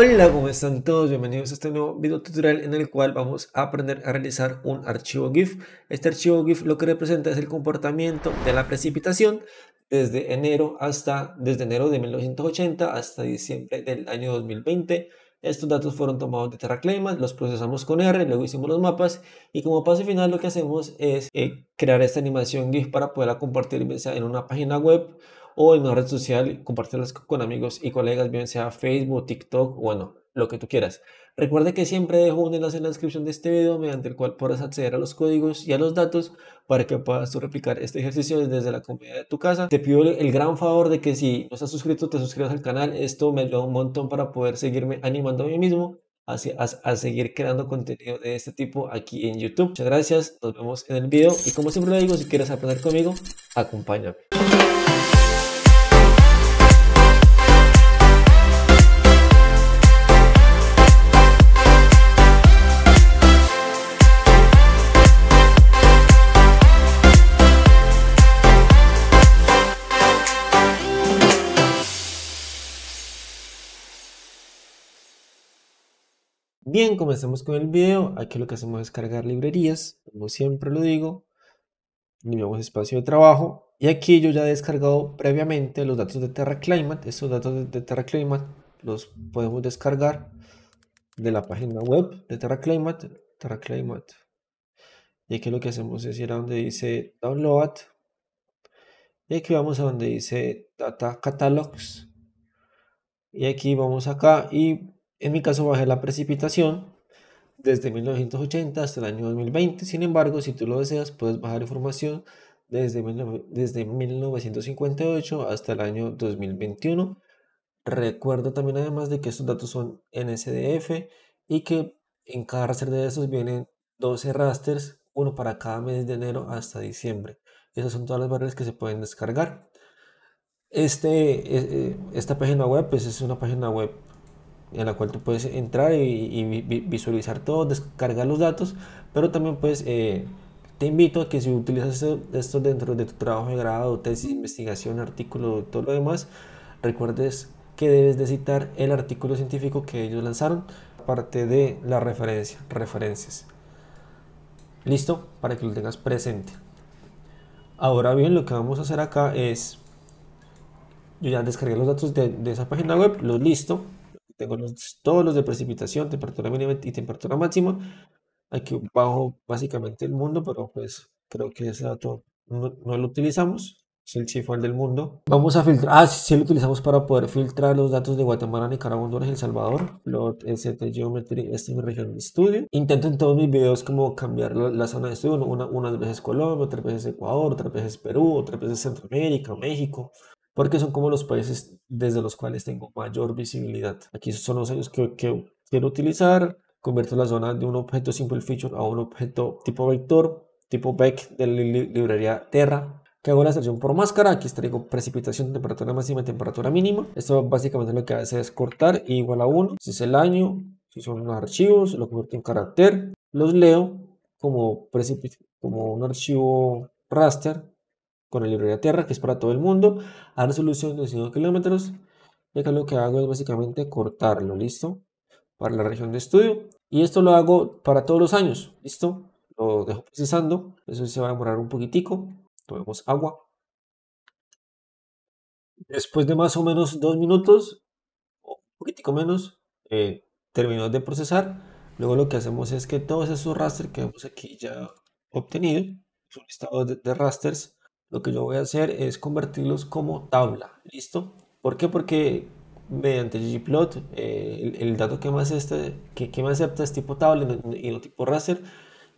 Hola, ¿cómo están todos? Bienvenidos a este nuevo video tutorial en el cual vamos a aprender a realizar un archivo GIF. Este archivo GIF lo que representa es el comportamiento de la precipitación desde enero hasta desde enero de 1980 hasta diciembre del año 2020. Estos datos fueron tomados de TerraClima, los procesamos con R, luego hicimos los mapas y como paso final lo que hacemos es eh, crear esta animación GIF para poderla compartir en una página web o en una red social, compartirlas con amigos y colegas, bien sea Facebook, TikTok, bueno, lo que tú quieras. Recuerda que siempre dejo un enlace en la descripción de este video mediante el cual podrás acceder a los códigos y a los datos para que puedas tú replicar este ejercicio desde la comodidad de tu casa. Te pido el gran favor de que si no estás suscrito te suscribas al canal. Esto me ayuda un montón para poder seguirme animando a mí mismo a, a, a seguir creando contenido de este tipo aquí en YouTube. Muchas gracias, nos vemos en el video y como siempre lo digo, si quieres aprender conmigo, acompáñame. Bien, comencemos con el video. Aquí lo que hacemos es cargar librerías, como siempre lo digo. espacio de trabajo. Y aquí yo ya he descargado previamente los datos de TerraClimate. esos datos de, de TerraClimate los podemos descargar de la página web de TerraClimate. TerraClimate. Y aquí lo que hacemos es ir a donde dice Download. Y aquí vamos a donde dice Data Catalogs. Y aquí vamos acá y en mi caso bajé la precipitación desde 1980 hasta el año 2020. Sin embargo, si tú lo deseas, puedes bajar información desde, desde 1958 hasta el año 2021. Recuerda también además de que estos datos son NSDF y que en cada raster de esos vienen 12 rasters, uno para cada mes de enero hasta diciembre. Esas son todas las variables que se pueden descargar. Este, e, e, esta página web pues, es una página web en la cual tú puedes entrar y, visualizar todo, descargar los datos, pero también puedes... Eh, te invito a que si utilizas esto dentro de tu trabajo de grado, tesis, investigación, artículo, todo lo demás, recuerdes que debes de citar el artículo científico que ellos lanzaron, aparte de la referencia, referencias. Listo, para que lo tengas presente. Ahora bien, lo que vamos a hacer acá es, yo ya descargué los datos de, de esa página web, los listo, tengo todos los de precipitación, temperatura mínima y temperatura máxima. Aquí bajo básicamente el mundo, pero pues creo que ese dato no, lo utilizamos. Si el fue del mundo. Vamos a filtrar. Ah, sí, lo utilizamos para poder filtrar los datos de Guatemala, Nicaragua, Honduras, El Salvador. Plot, ST, Geometry, esta es mi región de estudio. Intento en todos mis videos como cambiar la, zona de estudio. Una, unas veces Colombia, otras veces Ecuador, otras veces Perú, otras veces Centroamérica, México porque son como los países desde los cuales tengo mayor visibilidad. Aquí son los años que, quiero utilizar, convierto la zona de un objeto simple feature a un objeto tipo vector, tipo back e de la librería Terra, que hago la selección por máscara, aquí traigo precipitación, temperatura máxima y temperatura mínima. Esto básicamente lo que hace es cortar y igual a 1, si es el año, si son los archivos, lo convierto en carácter, los leo como, como un archivo raster con la librería tierra, que es para todo el mundo, a resolución de 5 kilómetros. Y acá lo que hago es básicamente cortarlo, ¿listo? Para la región de estudio. Y esto lo hago para todos los años, ¿listo? Lo dejo procesando. Eso se va a demorar un poquitico. Tomemos agua. Después de más o menos dos minutos, o poquitico menos, eh, terminó de procesar. Luego lo que hacemos es que todos esos rasters que hemos aquí ya obtenido, son listados de rasters, lo que yo voy a hacer es convertirlos como tabla, ¿listo? ¿Por qué? Porque mediante gplot eh, el, dato que me, este, que, me acepta es tipo tabla y no tipo raster,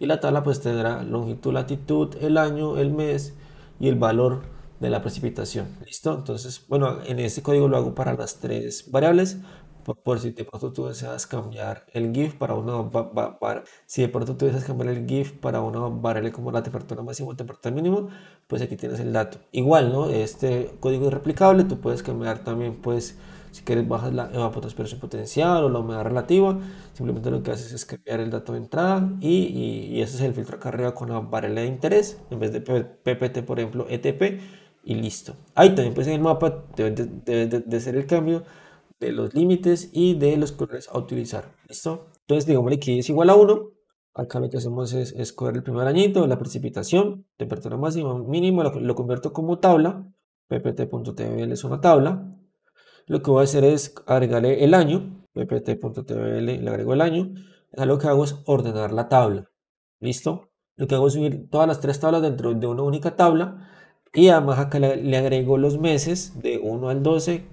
y la tabla pues tendrá longitud, latitud, el año, el mes y el valor de la precipitación. ¿Listo? Entonces, bueno, en este código lo hago para las tres variables, por, si de pronto tú deseas cambiar el GIF para una si de pronto tú deseas cambiar el GIF para una variable como la temperatura máxima o temperatura mínima, pues aquí tienes el dato. Igual, ¿no? Este código es replicable, tú puedes cambiar también, pues, si quieres bajas la evapotranspiración potencial o la humedad relativa, simplemente lo que haces es cambiar el dato de entrada y, y, ese es el filtro acá arriba con la variable de interés, en vez de PPT, por ejemplo, ETP, y listo. Ahí también, pues, en el mapa debe de, de ser el cambio de los límites y de los colores a utilizar. ¿Listo? Entonces, digamos que es igual a 1. Acá lo que hacemos es escoger el primer añito, la precipitación, temperatura máxima, mínima, lo, convierto como tabla. ppt.tbl es una tabla. Lo que voy a hacer es agregarle el año, ppt.tbl le agrego el año. Acá lo que hago es ordenar la tabla. ¿Listo? Lo que hago es subir todas las tres tablas dentro de una única tabla. Y además acá le, le agrego los meses de 1 al 12,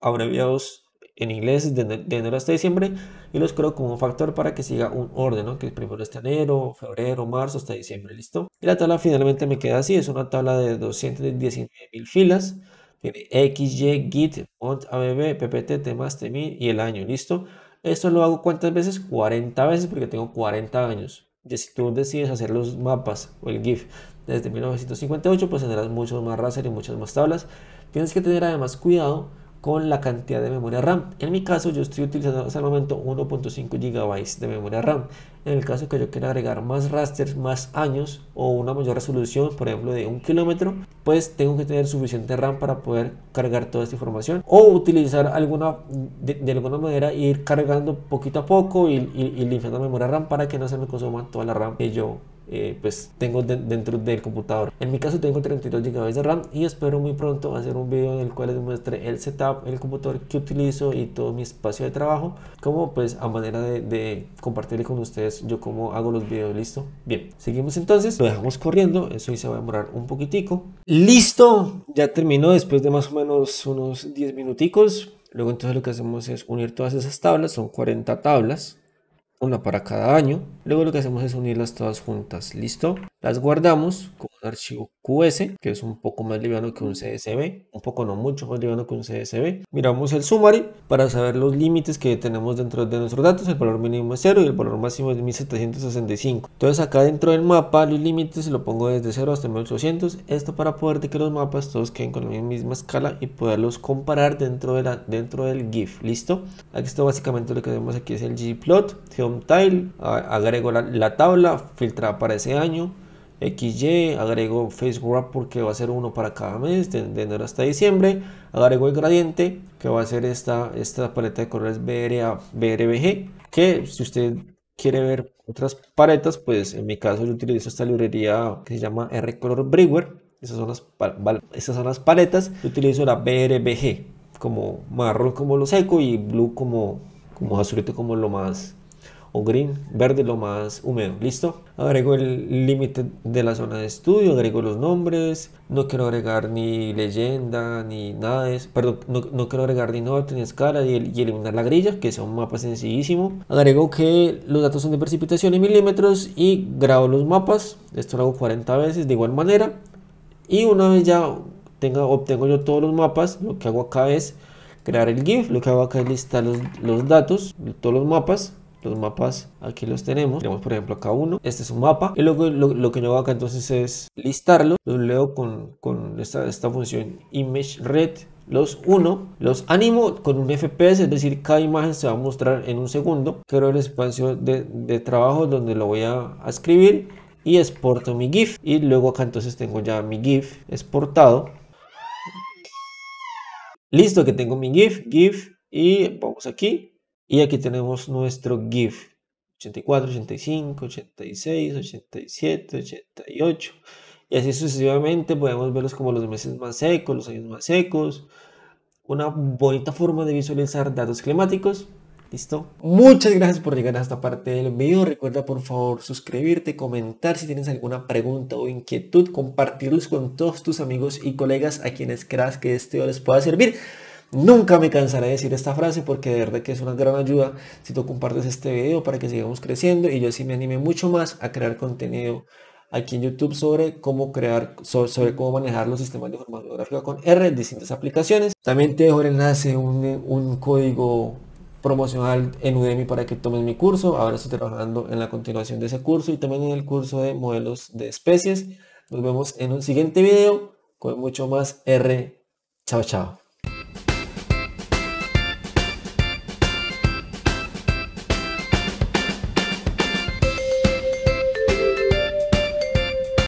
abreviados en inglés de, de, enero hasta diciembre y los creo como un factor para que siga un orden, que primero está enero, febrero, marzo hasta diciembre, listo. Y la tabla finalmente me queda así, es una tabla de 219.000 filas, tiene X, Y, Git, Mont, ABB, PPT, temas, temin y el año, listo. Esto lo hago cuántas veces? 40 veces porque tengo 40 años. Y si tú decides hacer los mapas o el GIF desde 1958, pues tendrás muchos más raster y muchas más tablas. Tienes que tener además cuidado con la cantidad de memoria RAM. En mi caso yo estoy utilizando hasta el momento 1.5 GB de memoria RAM. En el caso que yo quiera agregar más rasters, más años o una mayor resolución, por ejemplo de un kilómetro, pues tengo que tener suficiente RAM para poder cargar toda esta información o utilizar alguna de, alguna manera ir cargando poquito a poco y, y, la limpiando memoria RAM para que no se me consuma toda la RAM que yo eh, pues tengo dentro del computador. En mi caso tengo 32 GB de RAM y espero muy pronto hacer un video en el cual les muestre el setup, el computador que utilizo y todo mi espacio de trabajo, como pues a manera de, de compartirle con ustedes yo cómo hago los videos, ¿listo? Bien, seguimos entonces, lo dejamos corriendo, eso y se va a demorar un poquitico. ¡Listo! Ya terminó después de más o menos unos 10 minuticos. Luego entonces lo que hacemos es unir todas esas tablas, son 40 tablas una para cada año. Luego lo que hacemos es unirlas todas juntas, ¿listo? Las guardamos con un archivo QS, que es un poco más liviano que un CSV, un poco no mucho más liviano que un CSV. Miramos el summary para saber los límites que tenemos dentro de nuestros datos. El valor mínimo es 0 y el valor máximo es 1765. Entonces acá dentro del mapa los límites lo pongo desde 0 hasta 1800. Esto para poder de que los mapas todos queden con la misma escala y poderlos comparar dentro, de la, dentro del GIF. ¿Listo? Aquí esto básicamente lo que vemos aquí es el gplot, home tile, agrego la, la tabla, filtrada para ese año XY, agregó face porque va a ser uno para cada mes, de, enero hasta diciembre, agregó el gradiente que va a ser esta, esta paleta de colores BRBG, que si usted quiere ver otras paletas, pues en mi caso yo utilizo esta librería que se llama R Color Brewer, esas son las, esas son las paletas, yo utilizo la BRBG como marrón como lo seco y blue como, como azulito como lo más o green, verde, lo más húmedo. ¿Listo? Agrego el límite de la zona de estudio, agrego los nombres. No quiero agregar ni leyenda, ni nada de Perdón, no, quiero agregar ni norte, ni escala y, eliminar la grilla, que es un mapa sencillísimo. Agrego que los datos son de precipitación en milímetros y grabo los mapas. Esto lo hago 40 veces de igual manera. Y una vez ya tenga, obtengo yo todos los mapas, lo que hago acá es crear el GIF, lo que hago acá es listar los, los datos, todos los mapas, los mapas aquí los tenemos tenemos por ejemplo acá uno este es un mapa y luego lo, que yo hago acá entonces es listarlo los leo con, esta, esta función image red los uno. los animo con un FPS, es decir, cada imagen se va a mostrar en un segundo. Creo el espacio de, trabajo donde lo voy a, a, escribir y exporto mi GIF. Y luego acá entonces tengo ya mi GIF exportado. Listo que tengo mi GIF, GIF y vamos aquí. Y aquí tenemos nuestro GIF. 84, 85, 86, 87, 88. Y así sucesivamente podemos verlos como los meses más secos, los años más secos. Una bonita forma de visualizar datos climáticos. ¿Listo? Muchas gracias por llegar a esta parte del video. Recuerda por favor suscribirte, comentar si tienes alguna pregunta o inquietud, compartirlos con todos tus amigos y colegas a quienes creas que este video les pueda servir. Nunca me cansaré de decir esta frase porque de verdad que es una gran ayuda si tú compartes este video para que sigamos creciendo y yo así me animé mucho más a crear contenido aquí en YouTube sobre cómo crear, sobre cómo manejar los sistemas de información geográfica con R en distintas aplicaciones. También te dejo el enlace, un, código promocional en Udemy para que tomes mi curso. Ahora estoy trabajando en la continuación de ese curso y también en el curso de modelos de especies. Nos vemos en un siguiente video con mucho más R. Chao, chao.